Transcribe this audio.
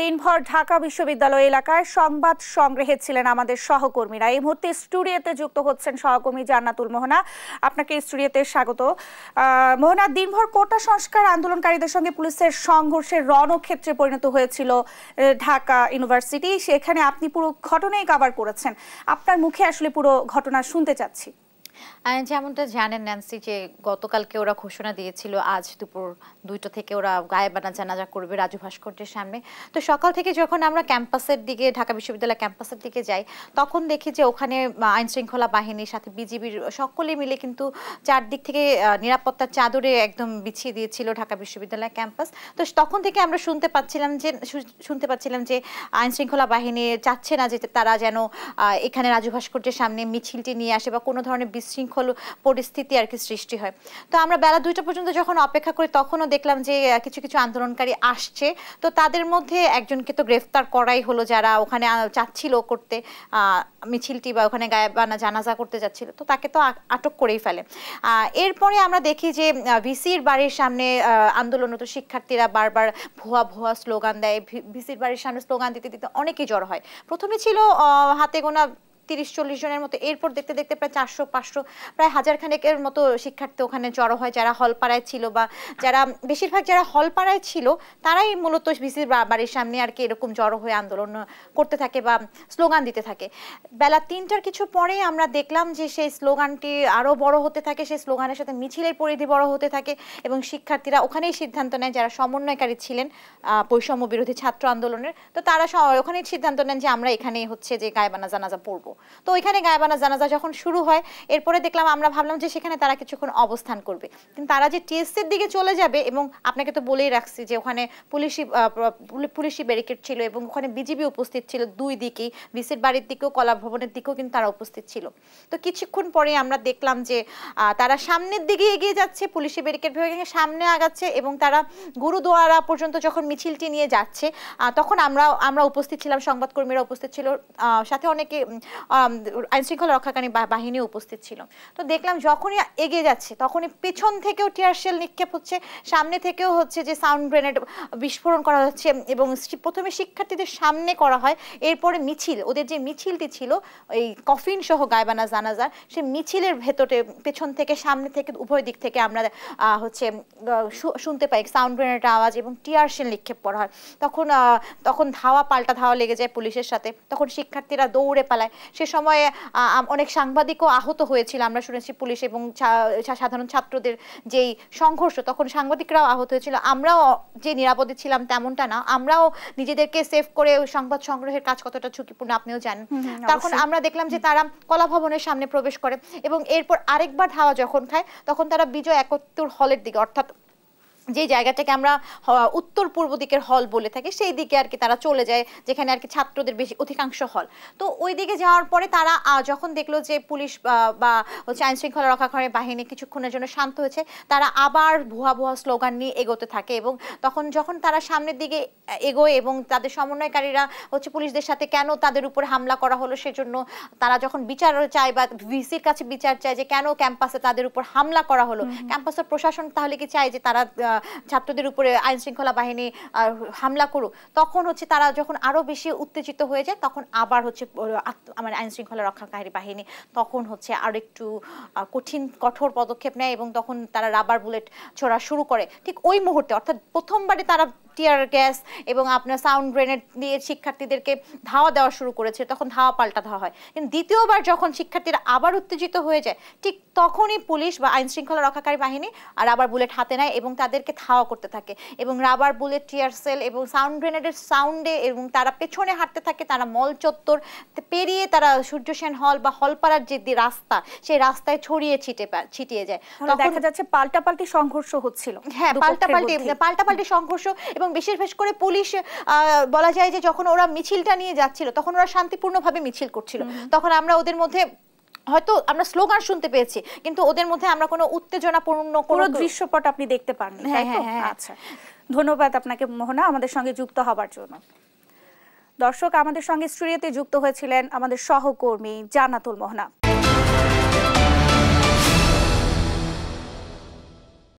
দিনভর ঢাকা বিশ্ববিদ্যালয় এলাকায় সংবাদ সংগ্রহে ছিলেন আমাদের সহকর্মীরা এই মুহূর্তে স্টুডিওতে যুক্ত হচ্ছেন সহকর্মী জান্নাতুল মোহনা আপনাকে স্টুডিওতে স্বাগত মোহনা দিনভর কোটা সংস্কার আন্দোলনকারীদের সঙ্গে পুলিশের সংঘর্ষের রণক্ষেত্রে পরিণত হয়েছিল ঢাকা ইউনিভার্সিটি সেখানে আপনি পুরো ঘটনাই কাবার করেছেন আপনার মুখে আসলে পুরো ঘটনা শুনতে চাচ্ছি যেমনটা জানেন ন্যান্সি যে গতকালকে ওরা ঘোষণা দিয়েছিল আজ দুপুর দুইটা থেকে ওরা জানাজা করবে রাজু ভাস্কর্যের সামনে তো সকাল থেকে যখন আমরা ক্যাম্পাসের দিকে ঢাকা বিশ্ববিদ্যালয় ক্যাম্পাসের দিকে যাই তখন দেখি যে ওখানে আইন শৃঙ্খলা বাহিনীর সাথে বিজিবির সকলে মিলে কিন্তু চারদিক থেকে নিরাপত্তার চাদরে একদম বিছিয়ে দিয়েছিল ঢাকা বিশ্ববিদ্যালয় ক্যাম্পাস তো তখন থেকে আমরা শুনতে পাচ্ছিলাম যে শুনতে পাচ্ছিলাম যে আইন শৃঙ্খলা বাহিনী চাচ্ছে না যে তারা যেন এখানে রাজু ভাস্কর্যের সামনে মিছিলটি নিয়ে আসে বা কোনো ধরনের বিশৃঙ্খল পরিস্থিতি আর কি সৃষ্টি হয় তো আমরা বেলা দুইটা পর্যন্ত যখন অপেক্ষা করি তখনও দেখলাম যে কিছু কিছু আন্দোলনকারী আসছে তো তাদের মধ্যে একজনকে তো গ্রেফতার করাই হলো যারা ওখানে চাচ্ছিল করতে মিছিলটি বা ওখানে গায়েবানা জানাজা করতে যাচ্ছিল তো তাকে তো আটক করেই ফেলে এরপরে আমরা দেখি যে ভিসির বাড়ির সামনে আন্দোলনরত শিক্ষার্থীরা বারবার ভুয়া ভুয়া স্লোগান দেয় ভিসির বাড়ির সামনে স্লোগান দিতে দিতে অনেকেই জড় হয় প্রথমে ছিল হাতে গোনা তিরিশ চল্লিশ জনের মতো এরপর দেখতে দেখতে প্রায় চারশো পাঁচশো প্রায় হাজার খানেকের মতো শিক্ষার্থী ওখানে জড়ো হয় যারা হলপাড়ায় ছিল বা যারা বেশিরভাগ যারা হলপাড়ায় ছিল তারাই মূলত বিসি বাড়ির সামনে আর কি এরকম জড়ো হয়ে আন্দোলন করতে থাকে বা স্লোগান দিতে থাকে বেলা তিনটার কিছু পরে আমরা দেখলাম যে সেই স্লোগানটি আরও বড় হতে থাকে সেই স্লোগানের সাথে মিছিলের পরিধি বড় হতে থাকে এবং শিক্ষার্থীরা ওখানেই সিদ্ধান্ত নেয় যারা সমন্বয়কারী ছিলেন বৈষম্য বিরোধী ছাত্র আন্দোলনের তো তারা ওখানেই সিদ্ধান্ত নেন যে আমরা এখানেই হচ্ছে যে গায়বানা জানাজা পড়বো তো ওইখানে গায়েবানা জানাজা যখন শুরু হয় এরপরে দেখলাম আমরা ভাবলাম যে সেখানে তারা কিছুক্ষণ অবস্থান করবে কিন্তু তারা যে টিএসসির দিকে চলে যাবে এবং আপনাকে তো বলেই রাখছি যে ওখানে পুলিশি পুলিশি ব্যারিকেড ছিল এবং ওখানে বিজিবি উপস্থিত ছিল দুই দিকেই বিসির বাড়ির দিকেও কলা ভবনের দিকেও কিন্তু তারা উপস্থিত ছিল তো কিছুক্ষণ পরে আমরা দেখলাম যে তারা সামনের দিকে এগিয়ে যাচ্ছে পুলিশি ব্যারিকেড ভেঙে সামনে আগাচ্ছে এবং তারা গুরুদোয়ারা পর্যন্ত যখন মিছিলটি নিয়ে যাচ্ছে তখন আমরা আমরা উপস্থিত ছিলাম সংবাদকর্মীরা উপস্থিত ছিল সাথে অনেকে আইন শৃঙ্খলা রক্ষাকারী বাহিনী উপস্থিত ছিল তো দেখলাম যখনই এগিয়ে যাচ্ছে তখনই পেছন থেকেও টিয়ার শেল নিক্ষেপ হচ্ছে সামনে থেকেও হচ্ছে যে সাউন্ড গ্রেনেড বিস্ফোরণ করা হচ্ছে এবং প্রথমে শিক্ষার্থীদের সামনে করা হয় এরপরে মিছিল ওদের যে মিছিলটি ছিল এই কফিন সহ গায়বানা জানাজা সে মিছিলের ভেতরে পেছন থেকে সামনে থেকে উভয় দিক থেকে আমরা হচ্ছে শুনতে পাই সাউন্ড গ্রেনেড আওয়াজ এবং টিয়ার শেল নিক্ষেপ করা হয় তখন তখন ধাওয়া পাল্টা ধাওয়া লেগে যায় পুলিশের সাথে তখন শিক্ষার্থীরা দৌড়ে পালায় সে সময়ে অনেক সাংবাদিকও আহত হয়েছিল আমরা শুনেছি পুলিশ এবং সাধারণ ছাত্রদের যেই সংঘর্ষ তখন সাংবাদিকরাও আহত হয়েছিল আমরাও যে নিরাপদে ছিলাম তেমনটা না আমরাও নিজেদেরকে সেভ করে সংবাদ সংগ্রহের কাজ কতটা ঝুঁকিপূর্ণ আপনিও জানেন তখন আমরা দেখলাম যে তারা কলা ভবনের সামনে প্রবেশ করে এবং এরপর আরেকবার ধাওয়া যখন খায় তখন তারা বিজয় একাত্তর হলের দিকে অর্থাৎ যে জায়গাটাকে আমরা উত্তর পূর্ব দিকের হল বলে থাকি সেই দিকে আর কি তারা চলে যায় যেখানে আর কি ছাত্রদের বেশি অধিকাংশ হল তো ওই দিকে যাওয়ার পরে তারা যখন দেখলো যে পুলিশ বা হচ্ছে আইন শৃঙ্খলা করে বাহিনী কিছুক্ষণের জন্য শান্ত হয়েছে তারা আবার ভুয়া ভুয়া স্লোগান নিয়ে এগোতে থাকে এবং তখন যখন তারা সামনের দিকে এগোয় এবং তাদের সমন্বয়কারীরা হচ্ছে পুলিশদের সাথে কেন তাদের উপর হামলা করা হলো সেজন্য তারা যখন বিচার চায় বা ভিসির কাছে বিচার চায় যে কেন ক্যাম্পাসে তাদের উপর হামলা করা হলো ক্যাম্পাসের প্রশাসন তাহলে কি চায় যে তারা ছাত্রদের উপরে আইন শৃঙ্খলা বাহিনী হামলা করুক তখন হচ্ছে তারা যখন আরও বেশি উত্তেজিত হয়ে যায় তখন আবার হচ্ছে মানে আইন শৃঙ্খলা রক্ষাকারী বাহিনী তখন হচ্ছে আর একটু কঠিন কঠোর পদক্ষেপ নেয় এবং তখন তারা রাবার বুলেট ছোড়া শুরু করে ঠিক ওই মুহূর্তে অর্থাৎ প্রথমবারে তারা টিয়ার গ্যাস এবং আপনার সাউন্ড গ্রেনেড দিয়ে শিক্ষার্থীদেরকে ধাওয়া দেওয়া শুরু করেছে তখন ধাওয়া পাল্টা ধাওয়া হয় কিন্তু দ্বিতীয়বার যখন শিক্ষার্থীরা আবার উত্তেজিত হয়ে যায় ঠিক তখনই পুলিশ বা আইন শৃঙ্খলা রক্ষাকারী বাহিনী আর আবার বুলেট হাতে নেয় এবং তাদেরকে ধাওয়া করতে থাকে এবং রাবার বুলেট টিয়ার সেল এবং সাউন্ড গ্রেনেডের সাউন্ডে এবং তারা পেছনে হাঁটতে থাকে তারা মল চত্বর পেরিয়ে তারা সূর্য সেন হল বা হলপাড়ার যে রাস্তা সেই রাস্তায় ছড়িয়ে ছিটে ছিটিয়ে যায় তখন দেখা যাচ্ছে পাল্টাপাল্টি সংঘর্ষ হচ্ছিল হ্যাঁ পাল্টাপাল্টি পাল্টাপাল্টি সংঘর্ষ এবং এবং বিশেষ করে পুলিশ বলা যায় যে যখন ওরা মিছিলটা নিয়ে যাচ্ছিল তখন ওরা শান্তিপূর্ণভাবে মিছিল করছিল তখন আমরা ওদের মধ্যে হয়তো আমরা স্লোগান শুনতে পেয়েছি কিন্তু ওদের মধ্যে আমরা কোনো উত্তেজনাপূর্ণ কোনো দৃশ্যপট আপনি দেখতে পাননি হ্যাঁ, হ্যাঁ হ্যাঁ আচ্ছা ধন্যবাদ আপনাকে মোহনা আমাদের সঙ্গে যুক্ত হবার জন্য দর্শক আমাদের সঙ্গে স্টুডিওতে যুক্ত হয়েছিলেন আমাদের সহকর্মী জানাতুল মোহনা